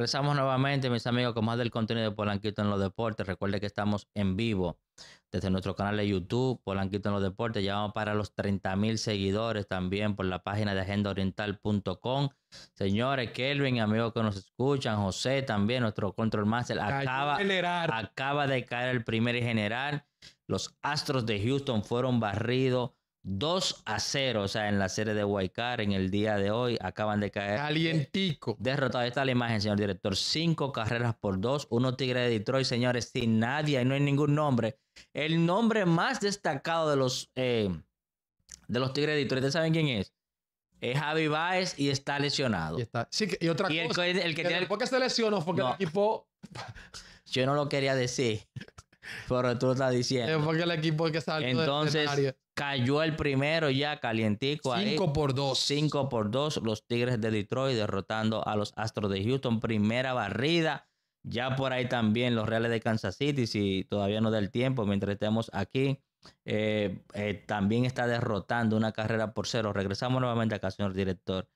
Regresamos nuevamente, mis amigos, con más del contenido de Polanquito en los deportes. Recuerde que estamos en vivo desde nuestro canal de YouTube, Polanquito en los deportes. llevamos para los 30 mil seguidores también por la página de agendaoriental.com. Señores, Kelvin, amigos que nos escuchan, José también, nuestro control master, acaba, acaba de caer el primer general. Los Astros de Houston fueron barridos 2 a 0, o sea, en la serie de Waikar en el día de hoy acaban de caer. Calientico. Eh, Derrotado. Esta la imagen, señor director. Cinco carreras por dos. Uno Tigre de Detroit, señores, sin nadie. Y no hay ningún nombre. El nombre más destacado de los, eh, de los Tigres de Detroit, ¿ustedes saben quién es? Es Javi Baez y está lesionado. Y, Sí, y otra cosa. ¿por el se lesionó porque el equipo. Yo no lo quería decir. Pero tú estás diciendo. porque el equipo que Entonces, cayó el primero ya calientico 5 por 2. 5 por 2 los Tigres de Detroit derrotando a los Astros de Houston. Primera barrida. Ya por ahí también los Reales de Kansas City, si todavía no da el tiempo, mientras estemos aquí. Eh, eh, también está derrotando una carrera por cero. Regresamos nuevamente acá, señor director.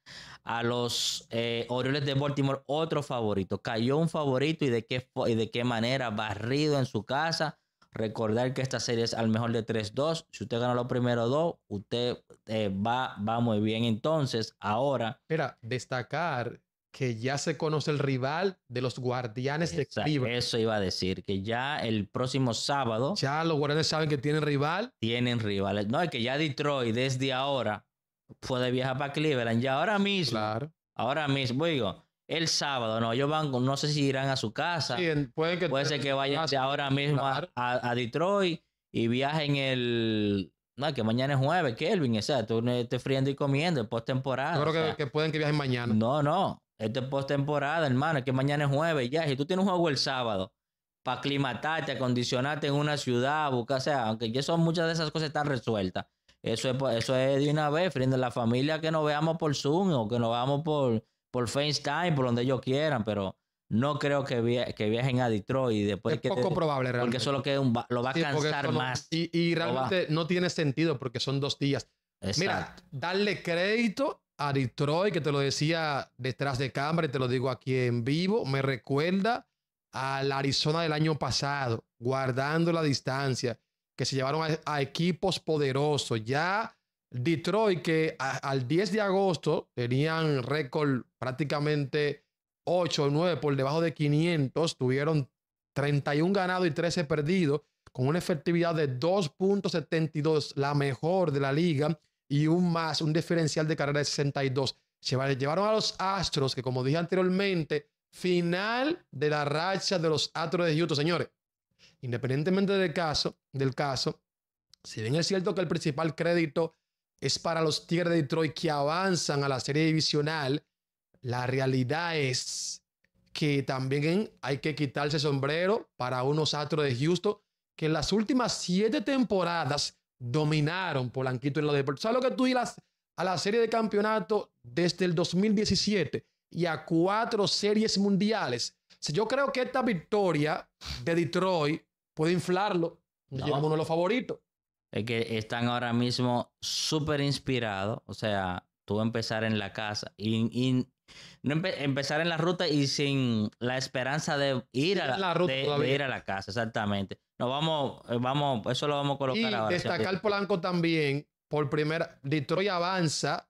A los eh, Orioles de Baltimore, otro favorito. Cayó un favorito y de qué, y de qué manera, barrido en su casa. Recordar que esta serie es al mejor de 3-2. Si usted gana los primeros dos, usted va, va muy bien. Entonces, ahora. espera, destacar que ya se conoce el rival de los guardianes de Cleveland. Eso iba a decir, que ya el próximo sábado... Ya los guardianes saben que tienen rival. Tienen rivales. No, es que ya Detroit desde ahora puede viajar para Cleveland. Ya ahora mismo. Ahora mismo, digo, el sábado, no, ellos van, no sé si irán a su casa. puede, que puede ser que vayan ah, ahora mismo a, Detroit y viajen el... No, que mañana es jueves, Kelvin, o sea, tú friendo y comiendo, post temporada. Yo creo que, que pueden que viajen mañana. No, no, esto es postemporada, hermano. Es que mañana es jueves ya. Si tú tienes un juego el sábado para aclimatarte, acondicionarte en una ciudad, buscar, aunque ya son muchas de esas cosas están resueltas. Eso es, eso es de una vez, frente la familia que nos veamos por Zoom o que nos veamos por, por FaceTime, por donde ellos quieran, pero no creo que, viajen a Detroit Es poco probable realmente. Porque eso lo, que lo va a cansar más. y, realmente no tiene sentido porque son dos días. Mira, darle crédito a Detroit, que te lo decía detrás de cámara y te lo digo aquí en vivo, me recuerda a la Arizona del año pasado, guardando la distancia, que se llevaron a, equipos poderosos. Ya Detroit, que al 10 de agosto tenían récord prácticamente 8 o 9 por debajo de 500, tuvieron 31 ganados y 13 perdidos, con una efectividad de 2.72, la mejor de la liga y un más, un diferencial de carrera de 62. Llevaron a los Astros, que como dije anteriormente, final de la racha de los Astros de Houston, señores. Independientemente del caso, del caso, si bien es cierto que el principal crédito es para los Tigres de Detroit que avanzan a la serie divisional, la realidad es que también hay que quitarse sombrero para unos Astros de Houston que en las últimas siete temporadas dominaron Polanquito en los deportes. ¿Sabes lo que tú dices, a, la serie de campeonato desde el 2017 y a cuatro series mundiales? yo creo que esta victoria de Detroit puede inflarlo. No. uno de los favoritos. Es que están ahora mismo súper inspirados. O sea, tú empezar en la casa y, empezar en la ruta y sin la esperanza de ir, a de ir a la casa, exactamente nos vamos, eh, vamos, eso lo vamos a colocar y Destacar Polanco también, por primera, Detroit avanza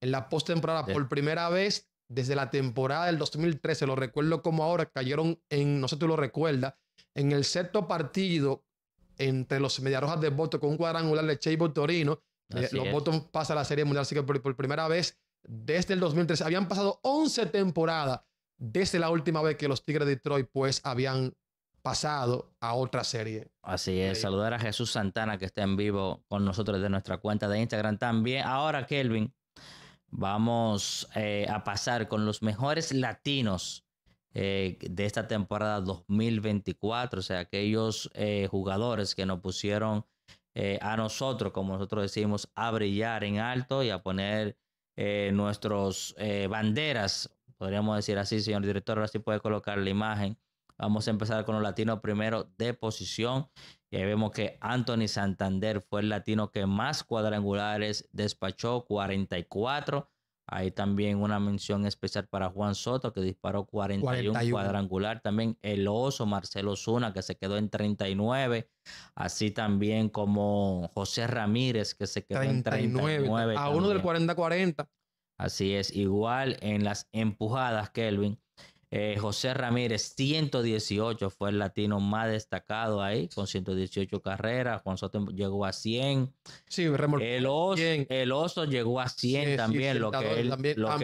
en la postemporada temporada por primera vez desde la temporada del 2013, lo recuerdo como ahora, cayeron en, no sé si tú lo recuerdas, en el sexto partido entre los Mediarrojas de Boston con un cuadrangular de Chavo Torino. Eh, los Boston pasa a la Serie Mundial, así que por, por, primera vez desde el 2013, habían pasado 11 temporadas desde la última vez que los Tigres de Detroit pues habían pasado a otra serie. Así es, saludar a Jesús Santana que está en vivo con nosotros de nuestra cuenta de Instagram también. Ahora, Kelvin, vamos eh, a pasar con los mejores latinos eh, de esta temporada 2024, o sea, aquellos eh, jugadores que nos pusieron a nosotros, como nosotros decimos, a brillar en alto y a poner nuestros banderas, podríamos decir así, señor director, ahora sí puede colocar la imagen Vamos a empezar con los latinos primero de posición. Y vemos que Anthony Santander fue el latino que más cuadrangulares despachó, 44. Hay también una mención especial para Juan Soto, que disparó 41, cuadrangular. También el oso Marcelo Zuna, que se quedó en 39. Así también como José Ramírez, que se quedó en 39. A uno del 40-40. Así es, igual en las empujadas, Kelvin. Eh, José Ramírez, 118, fue el latino más destacado ahí, con 118 carreras. Juan Soto llegó a 100. Sí, el oso, el oso llegó a 100 también, lo, que él, también, lo,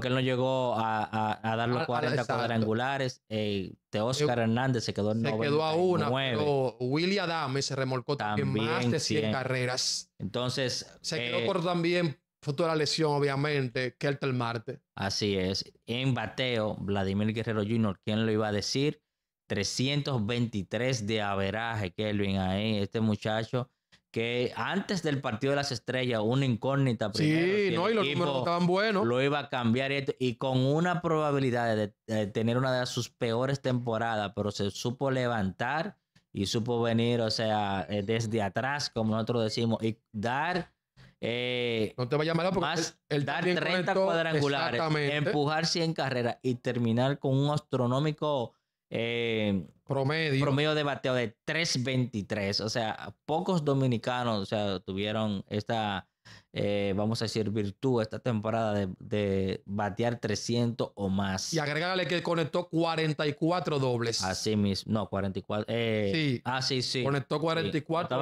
Que, él, no llegó a, dar los 40 ah, ah, cuadrangulares. Eh, Hernández se quedó en Se quedó a una, William Willy Adame se remolcó también, más de 100, carreras. Entonces. Se quedó eh, por también la lesión, obviamente, que el Marte. Así es. En bateo, Vladimir Guerrero Jr., ¿quién lo iba a decir? 323 de averaje, Kelvin, ahí, este muchacho que antes del partido de las estrellas, una incógnita primero. Sí, no, y los números estaban buenos. Lo iba a cambiar y, con una probabilidad de, tener una de sus peores temporadas, pero se supo levantar y supo venir, o sea, eh, desde atrás, como nosotros decimos, y dar eh, no te vayas a porque más el dar 30 cuadrangulares, empujar 100 carreras y terminar con un astronómico eh, promedio. promedio de bateo de 3.23. O sea, pocos dominicanos o sea, tuvieron esta eh, vamos a decir, virtud esta temporada de, batear 300 o más. Y agregarle que conectó 44 dobles. Así mismo, no, 44. Eh, ah, sí. Conectó 44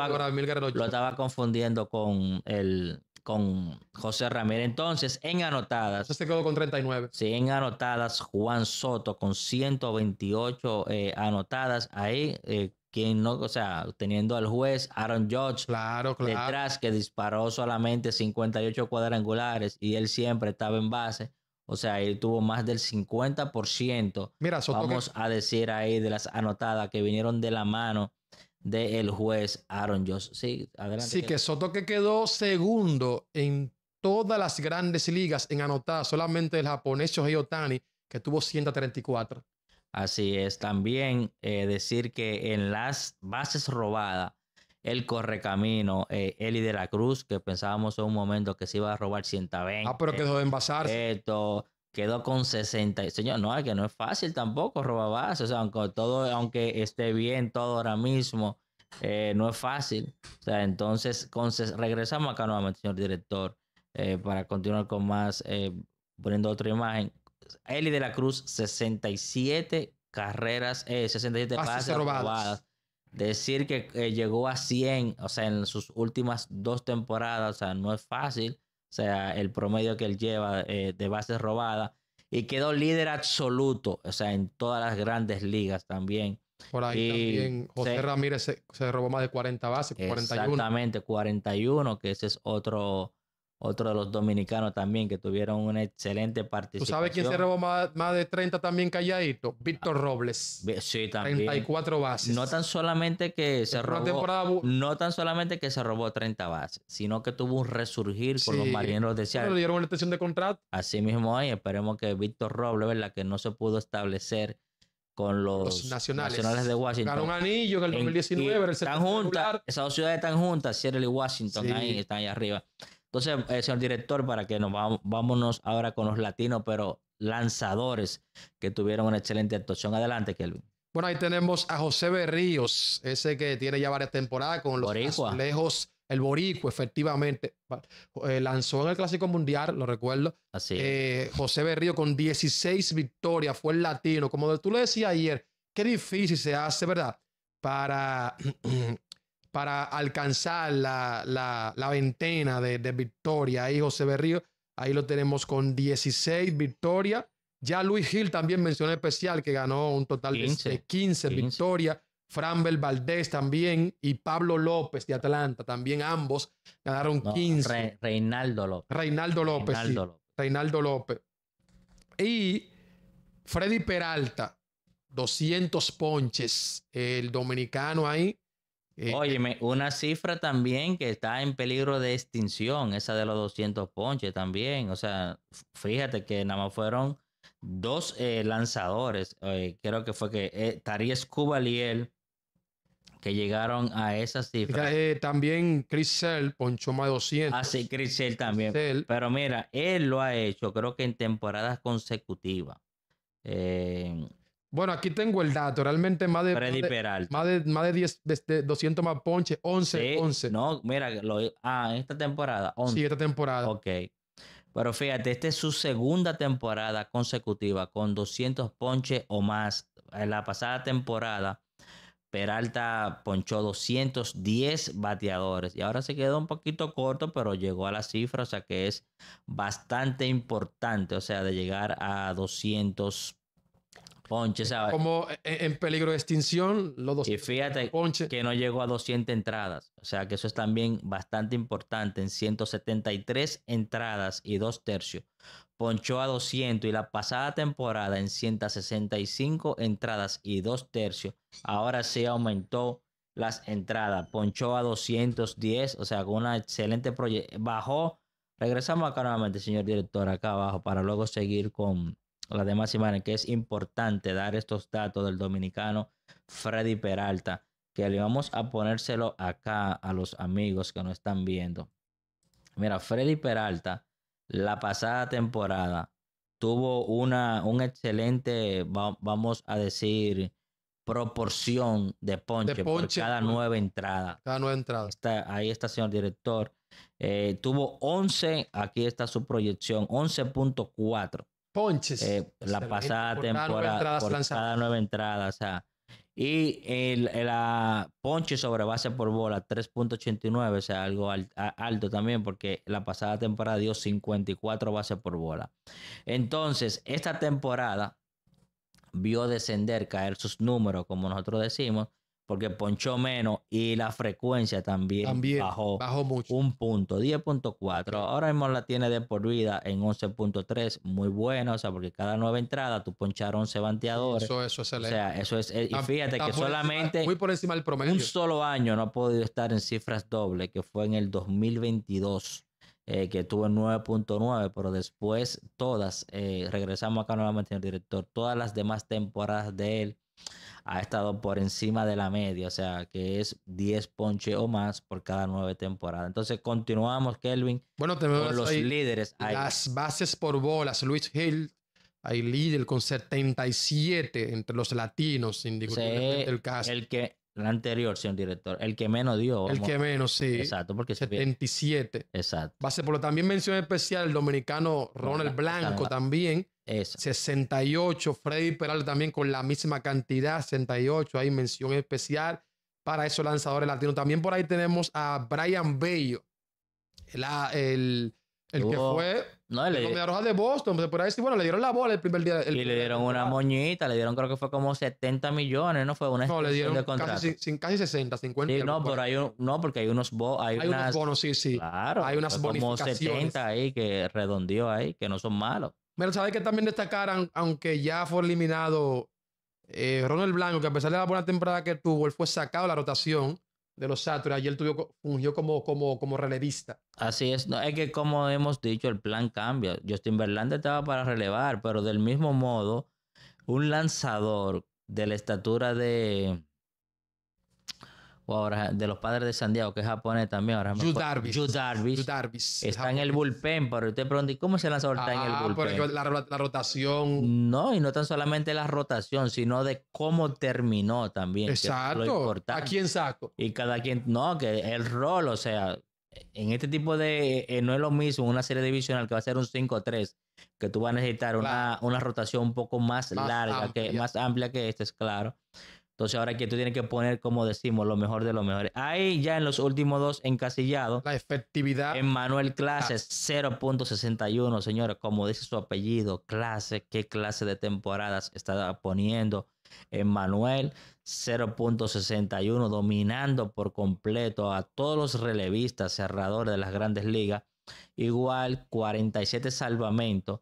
Lo, estaba, confundiendo con el con José Ramírez. Entonces, en anotadas. Se quedó con 39. Sí, en anotadas, Juan Soto con 128 eh, anotadas. Ahí eh, no, o sea, teniendo al juez Aaron Judge detrás que disparó solamente 58 cuadrangulares y él siempre estaba en base. O sea, él tuvo más del 50%. Mira, vamos a decir ahí de las anotadas que vinieron de la mano del juez Aaron Josh. Sí, Sí, que Soto que quedó segundo en todas las grandes ligas en anotadas, solamente el japonés Shohei Otani, que tuvo 134. Así es, también eh, decir que en las bases robadas, el correcamino, el eh, Eli de la Cruz, que pensábamos en un momento que se iba a robar 120. Ah, pero quedó de envasarse. Esto, quedó con 60. Señor, no, que no es fácil tampoco robar bases. O sea, aunque, todo, aunque esté bien todo ahora mismo, eh, no es fácil. O sea, entonces, con, regresamos acá nuevamente, señor director, para continuar con más, poniendo otra imagen. Eli de la Cruz, 67 carreras, 67 eh, bases robadas. Decir que eh, llegó a 100, o sea, en sus últimas dos temporadas, o sea, no es fácil. O sea, el promedio que él lleva eh, de bases robadas. Y quedó líder absoluto, o sea, en todas las grandes ligas también. Por ahí y también José Ramírez se, robó más de 40 bases, 41. Exactamente, 41, que ese es otro otro de los dominicanos también que tuvieron una excelente participación. ¿Tú sabes quién se robó más, de 30 también calladito? Víctor Robles. Sí, también. 34 bases. No tan solamente que se robó no tan solamente que se robó 30 bases, sino que tuvo un resurgir con los marineros de Seattle. Pero dieron una extensión de contrato. Así mismo ahí, esperemos que Víctor Robles, ¿verdad? que no se pudo establecer con los, nacionales. de Washington. Ganaron anillo en el 2019. están juntas, esas dos ciudades están juntas, Seattle y Washington, ahí están ahí arriba. Entonces, eh, señor director, para que nos vamos vámonos ahora con los latinos, pero lanzadores que tuvieron una excelente actuación. Adelante, Kelvin. Bueno, ahí tenemos a José Berríos, ese que tiene ya varias temporadas con los lejos el Boricua, efectivamente. Eh, lanzó en el Clásico Mundial, lo recuerdo. Así. Eh, José Berríos con 16 victorias, fue el latino. Como tú le decías ayer, qué difícil se hace, ¿verdad? Para eh, para alcanzar la, la, ventena de, victoria. Ahí José Berrío, ahí lo tenemos con 16 victorias. Ya Luis Gil también mencionó especial que ganó un total de 15, victoria victorias. Franbel Valdés también y Pablo López de Atlanta, también ambos ganaron 15. Reinaldo López. Reinaldo López. López. Reinaldo López. Y Freddy Peralta, 200 ponches. El dominicano ahí eh, eh, Óyeme, una cifra también que está en peligro de extinción, esa de los 200 ponches también. O sea, fíjate que nada más fueron dos eh, lanzadores, creo que fue que y él que llegaron a esa cifra. también Chris Sell ponchó más 200. Ah, sí, Chris también. Pero mira, él lo ha hecho, creo que en temporadas consecutivas. Bueno, aquí tengo el dato. Realmente más de. más de, Más de, 10, 200 este, más ponches. 11, No, mira, ah, ah, esta temporada. 11. Sí, esta temporada. Ok. Pero fíjate, esta es su segunda temporada consecutiva con 200 ponches o más. En la pasada temporada, Peralta ponchó 210 bateadores y ahora se quedó un poquito corto, pero llegó a la cifra, o sea que es bastante importante, o sea, de llegar a 200 Ponche, ¿sabes? Como en peligro de extinción, los dos. Y fíjate que no llegó a 200 entradas. O sea que eso es también bastante importante. En 173 entradas y dos tercios. Ponchó a 200 y la pasada temporada en 165 entradas y dos tercios. Ahora se sí aumentó las entradas. Ponchó a 210, o sea, con una excelente proyecto. Bajó. Regresamos acá nuevamente, señor director, acá abajo, para luego seguir con las demás imágenes, que es importante dar estos datos del dominicano Freddy Peralta, que le vamos a ponérselo acá a los amigos que nos están viendo. Mira, Freddy Peralta, la pasada temporada, tuvo una, un excelente, vamos a decir, proporción de ponche, por cada nueva entrada. Cada nueve ahí está, señor director. Eh, tuvo 11, aquí está su proyección, 11.4 Ponches. Eh, la pues, pasada temporada. por cada nueva entrada, Y eh, la ponche sobre base por bola, 3.89, o sea, algo alto también, porque la pasada temporada dio 54 bases por bola. Entonces, esta temporada vio descender, caer sus números, como nosotros decimos, porque ponchó menos y la frecuencia también, bajó, mucho. un punto, 10.4. Ahora mismo la tiene de por vida en 11.3, muy bueno, o sea, porque cada nueva entrada tu poncharon 11 banteadores. Eso, eso es excelente. O sea, eso es, eh, y fíjate que solamente muy por encima promedio. un solo año no ha podido estar en cifras dobles, que fue en el 2022. Eh, que tuvo 9.9, pero después todas, eh, regresamos acá nuevamente al director, todas las demás temporadas de él ha estado por encima de la media, o sea, que es 10 ponche o más por cada nueve temporadas. Entonces, continuamos, Kelvin, bueno, tenemos los líderes. Las bases por bolas, Luis Hill, hay líder con 77 entre los latinos, indiscutiblemente el caso. El que, el anterior, señor director, el que menos dio. El que menos, sí. Exacto, porque 77. Exacto. Base por lo también mención especial el dominicano Ronald Blanco también eso. 68, Freddy Peral también con la misma cantidad, 68, hay mención especial para esos lanzadores latinos. También por ahí tenemos a Brian Bello, el, el, que fue no, el de Roja de Boston. Por ahí sí, bueno, le dieron la bola el primer día. El y le dieron una moñita, le dieron creo que fue como 70 millones, ¿no? Fue una No, le dieron Casi, sin, casi 60, 50. Sí, no, pero no, porque hay unos, hay, hay unos bonos, sí, sí. Claro. Hay unas bonificaciones. Como 70 ahí que redondeó ahí, que no son malos. Pero sabes que también destacar, aunque ya fue eliminado eh, Ronald Blanco, que a pesar de la buena temporada que tuvo, él fue sacado de la rotación de los y él tuvo, fungió como, como, como relevista. Así es. No, es que como hemos dicho, el plan cambia. Justin Verlander estaba para relevar, pero del mismo modo, un lanzador de la estatura de, de los padres de Santiago, que es japonés también. Ahora Yu Darvish. Está en el bullpen, pero usted pregunta, ¿cómo se lanzador en el ah, bullpen? la, rotación. No, y no tan solamente la rotación, sino de cómo terminó también. Exacto. ¿A quién saco? Y cada quien, no, que el rol, o sea, en este tipo de, eh, no es lo mismo una serie divisional que va a ser un 5-3, que tú vas a necesitar una, rotación un poco más, larga, que, más amplia que esta, es claro. Entonces ahora aquí tú tienes que poner, como decimos, lo mejor de lo mejor. Ahí ya en los últimos dos encasillados. La efectividad. En Manuel Clases, 0.61, señores. Como dice su apellido, clase, qué clase de temporadas está poniendo. En Manuel, 0.61, dominando por completo a todos los relevistas, cerradores de las grandes ligas. Igual, 47 salvamentos.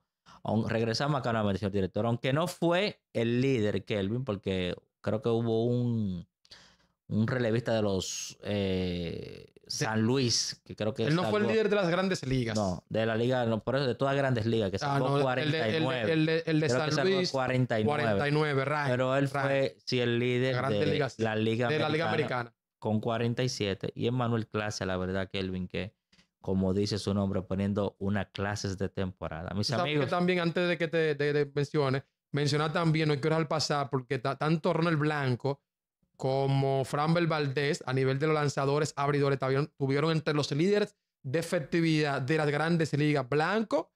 Regresamos acá a la señor director. Aunque no fue el líder, Kelvin, porque creo que hubo un, un relevista de los eh, San Luis, que creo que... Él no fue el líder de las grandes ligas. No, de la liga, no, por eso de todas las grandes ligas, que ah, sacó 49. El de, de San Luis, 49. Pero él fue, sí, el líder de, la liga de la Liga Americana. Con 47. Y Emmanuel Clase, la verdad, Kelvin, que como dice su nombre, poniendo una clases de temporada. Mis amigos... también, antes de que te, mencione, te menciones, mencionar también, no quiero dejar pasar, porque tanto Ronald Blanco como Framber Valdés, a nivel de los lanzadores, abridores, tuvieron, entre los líderes de efectividad de las grandes ligas. Blanco,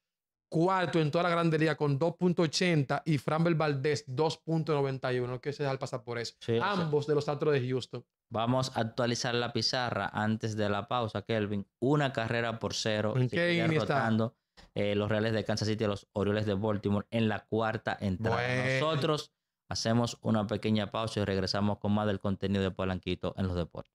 cuarto en toda la grande liga con 2.80 y Franbel Valdés 2.91. que se dejar pasar por eso. Ambos de los Astros de Houston. Vamos a actualizar la pizarra antes de la pausa, Kelvin. Una carrera por cero. ¿En qué eh, los Reales de Kansas City a los Orioles de Baltimore en la cuarta entrada. Nosotros hacemos una pequeña pausa y regresamos con más del contenido de Polanquito en los deportes.